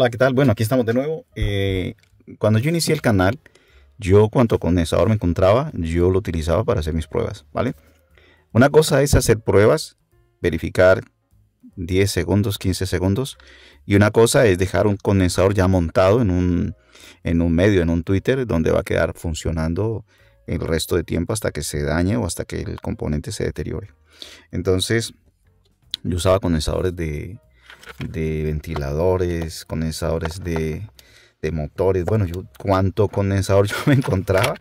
Hola, ¿qué tal? Bueno, aquí estamos de nuevo. Eh, cuando yo inicié el canal, yo cuanto condensador me encontraba, yo lo utilizaba para hacer mis pruebas, ¿vale? Una cosa es hacer pruebas, verificar 10 segundos, 15 segundos, y una cosa es dejar un condensador ya montado en un, en un medio, en un Twitter, donde va a quedar funcionando el resto de tiempo hasta que se dañe o hasta que el componente se deteriore. Entonces, yo usaba condensadores de de ventiladores, condensadores de, de motores. Bueno, yo cuánto condensador yo me encontraba,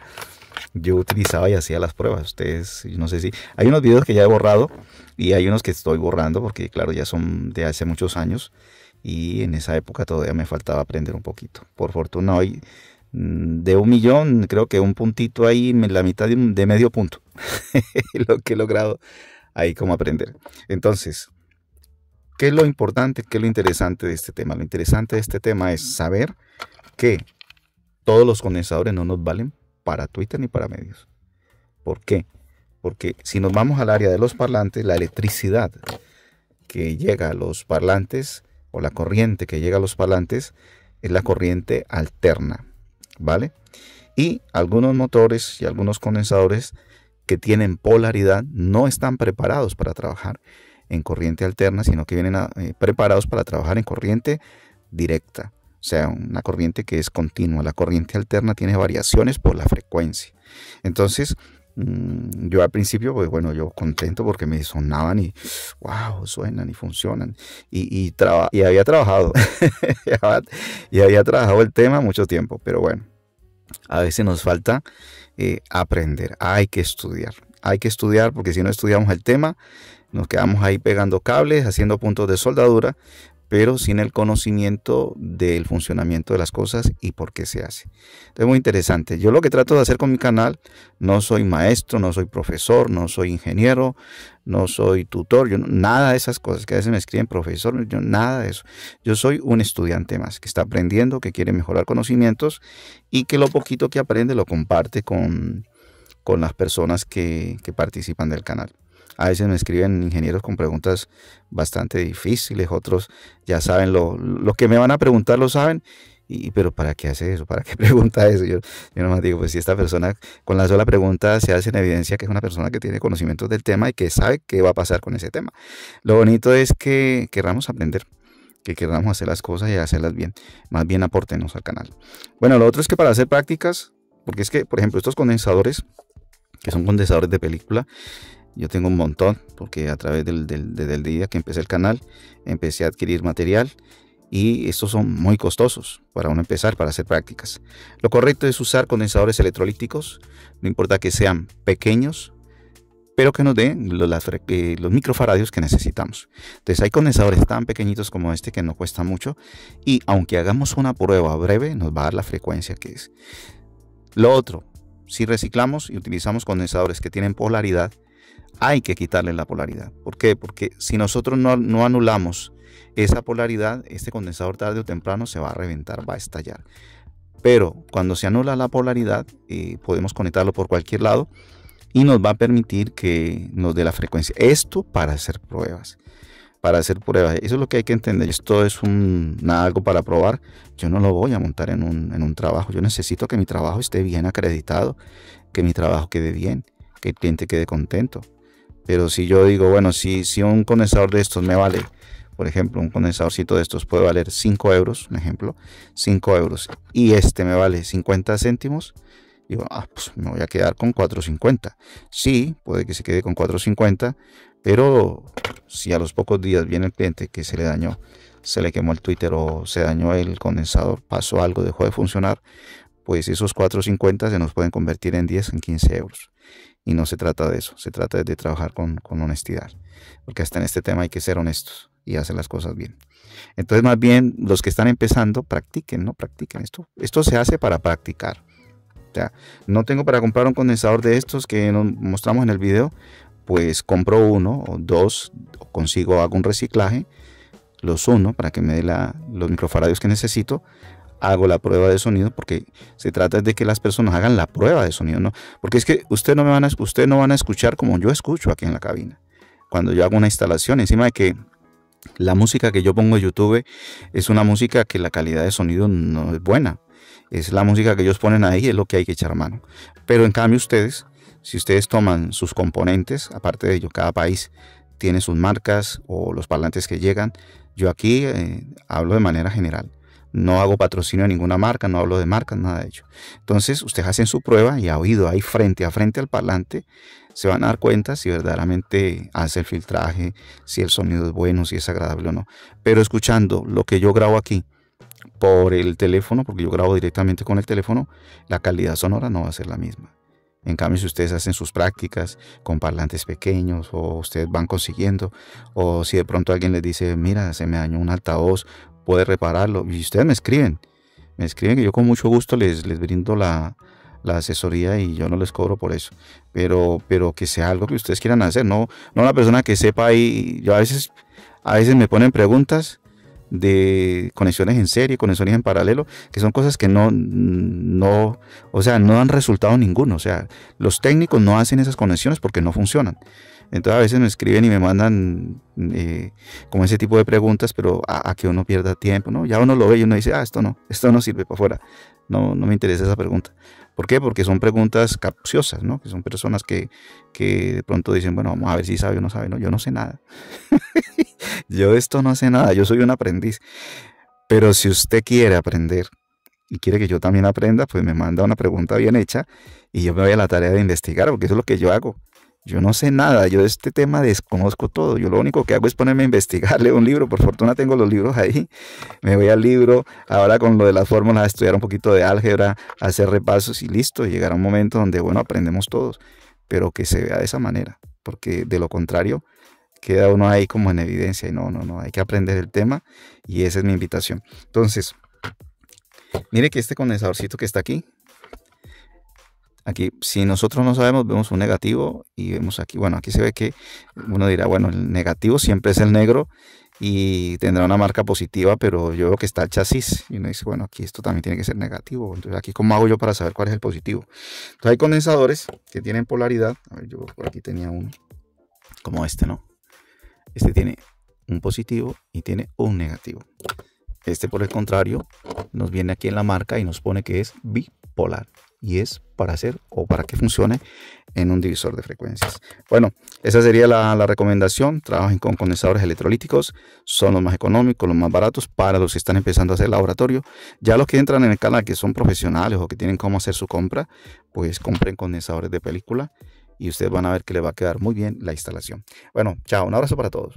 yo utilizaba y hacía las pruebas. Ustedes, no sé si. Hay unos videos que ya he borrado y hay unos que estoy borrando porque, claro, ya son de hace muchos años y en esa época todavía me faltaba aprender un poquito. Por fortuna, hoy mm, de un millón, creo que un puntito ahí, la mitad de, de medio punto, lo que he logrado ahí como aprender. Entonces, ¿Qué es lo importante? ¿Qué es lo interesante de este tema? Lo interesante de este tema es saber que todos los condensadores no nos valen para Twitter ni para medios. ¿Por qué? Porque si nos vamos al área de los parlantes, la electricidad que llega a los parlantes o la corriente que llega a los parlantes es la corriente alterna, ¿vale? Y algunos motores y algunos condensadores que tienen polaridad no están preparados para trabajar en corriente alterna, sino que vienen eh, preparados para trabajar en corriente directa, o sea, una corriente que es continua. La corriente alterna tiene variaciones por la frecuencia. Entonces, mm, yo al principio, pues bueno, yo contento porque me sonaban y, wow, suenan y funcionan. Y, y, había trabajado, y había trabajado el tema mucho tiempo, pero bueno, a veces nos falta eh, aprender, hay que estudiar hay que estudiar porque si no estudiamos el tema, nos quedamos ahí pegando cables, haciendo puntos de soldadura, pero sin el conocimiento del funcionamiento de las cosas y por qué se hace. Es muy interesante. Yo lo que trato de hacer con mi canal, no soy maestro, no soy profesor, no soy ingeniero, no soy tutor, yo nada de esas cosas que a veces me escriben profesor, yo nada de eso. Yo soy un estudiante más que está aprendiendo, que quiere mejorar conocimientos y que lo poquito que aprende lo comparte con con las personas que, participan del canal. A veces me escriben ingenieros con preguntas bastante difíciles, otros ya saben, lo, lo que me van a preguntar lo saben, y, pero ¿para qué hace eso? ¿Para qué pregunta eso? Yo, yo nomás digo, pues si esta persona con la sola pregunta se hace en evidencia que es una persona que tiene conocimientos del tema y que sabe qué va a pasar con ese tema. Lo bonito es que querramos aprender que queramos hacer las cosas y hacerlas bien. Más bien aportenos al canal. Bueno, lo otro es que para hacer prácticas, porque es que, por ejemplo, estos condensadores que son condensadores de película. Yo tengo un montón, porque a través del, día que empecé el canal, empecé a adquirir material y estos son muy costosos para uno empezar, para hacer prácticas. Lo correcto es usar condensadores electrolíticos, no importa que sean pequeños, pero que nos den los, eh, los, microfaradios que necesitamos. Entonces hay condensadores tan pequeñitos como este que no cuesta mucho y aunque hagamos una prueba breve nos va a dar la frecuencia que es. Lo otro, si reciclamos y utilizamos condensadores que tienen polaridad, hay que quitarle la polaridad. ¿Por qué? Porque si nosotros no, anulamos esa polaridad, este condensador tarde o temprano se va a reventar, va a estallar. Pero cuando se anula la polaridad, eh, podemos conectarlo por cualquier lado y nos va a permitir que nos dé la frecuencia. Esto para hacer pruebas para hacer pruebas. Eso es lo que hay que entender. Esto es un, algo para probar. Yo no lo voy a montar en un, trabajo. Yo necesito que mi trabajo esté bien acreditado, que mi trabajo quede bien, que el cliente quede contento. Pero si yo digo, bueno, si, si un condensador de estos me vale, por ejemplo, un condensadorcito de estos puede valer 5 euros, un ejemplo, 5 euros, y este me vale 50 céntimos, Digo, ah, pues me voy a quedar con 4.50. Sí, puede que se quede con 4.50, pero si a los pocos días viene el cliente que se le dañó, se le quemó el Twitter o se dañó el condensador, pasó algo, dejó de funcionar, pues esos 4.50 se nos pueden convertir en 10, en 15 euros. Y no se trata de eso, se trata de trabajar con, con honestidad. Porque hasta en este tema hay que ser honestos y hacer las cosas bien. Entonces, más bien, los que están empezando, practiquen, ¿no? Practiquen. Esto, esto se hace para practicar sea, no tengo para comprar un condensador de estos que nos mostramos en el video, pues compro uno o dos, consigo, hago un reciclaje, los uno para que me dé los microfaradios que necesito, hago la prueba de sonido porque se trata de que las personas hagan la prueba de sonido, ¿no? Porque es que usted no me van a, usted no van a escuchar como yo escucho aquí en la cabina. Cuando yo hago una instalación, encima de que la música que yo pongo en YouTube es una música que la calidad de sonido no es buena es la música que ellos ponen ahí, es lo que hay que echar mano. Pero en cambio ustedes, si ustedes toman sus componentes, aparte de ello, cada país tiene sus marcas o los parlantes que llegan, yo aquí eh, hablo de manera general. No hago patrocinio a ninguna marca, no hablo de marcas, nada de ello. Entonces, ustedes hacen su prueba y ha oído, ahí frente a frente al parlante, se van a dar cuenta si verdaderamente hace el filtraje, si el sonido es bueno, si es agradable o no. Pero escuchando lo que yo grabo aquí, por el teléfono, porque yo grabo directamente con el teléfono, la calidad sonora no va a ser la misma. En cambio, si ustedes hacen sus prácticas con parlantes pequeños o ustedes van consiguiendo, o si de pronto alguien les dice, mira, se me dañó un altavoz, puede repararlo, y ustedes me escriben, me escriben que yo con mucho gusto les, les brindo la, asesoría y yo no les cobro por eso. Pero, pero que sea algo que ustedes quieran hacer, no, no una persona que sepa y yo a veces, a veces me ponen preguntas de conexiones en serie, conexiones en paralelo, que son cosas que no, no, o sea, no dan resultado ninguno. O sea, los técnicos no hacen esas conexiones porque no funcionan. Entonces a veces me escriben y me mandan eh, como ese tipo de preguntas, pero a, que uno pierda tiempo, ¿no? Ya uno lo ve y uno dice, ah, esto no, esto no sirve para afuera. No, no me interesa esa pregunta. ¿Por qué? Porque son preguntas capciosas, ¿no? Que son personas que, que de pronto dicen, bueno, vamos a ver si sabe o no sabe. No, yo no sé nada. yo de esto no sé nada, yo soy un aprendiz. Pero si usted quiere aprender y quiere que yo también aprenda, pues me manda una pregunta bien hecha y yo me voy a la tarea de investigar, porque eso es lo que yo hago. Yo no sé nada, yo de este tema desconozco todo. Yo lo único que hago es ponerme a investigar, un libro, por fortuna tengo los libros ahí. Me voy al libro, ahora con lo de las fórmulas, estudiar un poquito de álgebra, hacer repasos y listo. Llegará un momento donde, bueno, aprendemos todos, pero que se vea de esa manera, porque de lo contrario, queda uno ahí como en evidencia y no, no, no, hay que aprender el tema y esa es mi invitación. Entonces, mire que este condensadorcito que está aquí, aquí si nosotros no sabemos vemos un negativo y vemos aquí, bueno, aquí se ve que uno dirá, bueno, el negativo siempre es el negro y tendrá una marca positiva, pero yo veo que está el chasis y uno dice, bueno, aquí esto también tiene que ser negativo, entonces aquí cómo hago yo para saber cuál es el positivo. Entonces hay condensadores que tienen polaridad, a ver, yo por aquí tenía uno como este, ¿no? Este tiene un positivo y tiene un negativo. Este, por el contrario, nos viene aquí en la marca y nos pone que es bipolar. Y es para hacer o para que funcione en un divisor de frecuencias. Bueno, esa sería la, recomendación. Trabajen con condensadores electrolíticos. Son los más económicos, los más baratos para los que están empezando a hacer laboratorio. Ya los que entran en el canal, que son profesionales o que tienen cómo hacer su compra, pues compren condensadores de película y ustedes van a ver que le va a quedar muy bien la instalación. Bueno, chao, un abrazo para todos.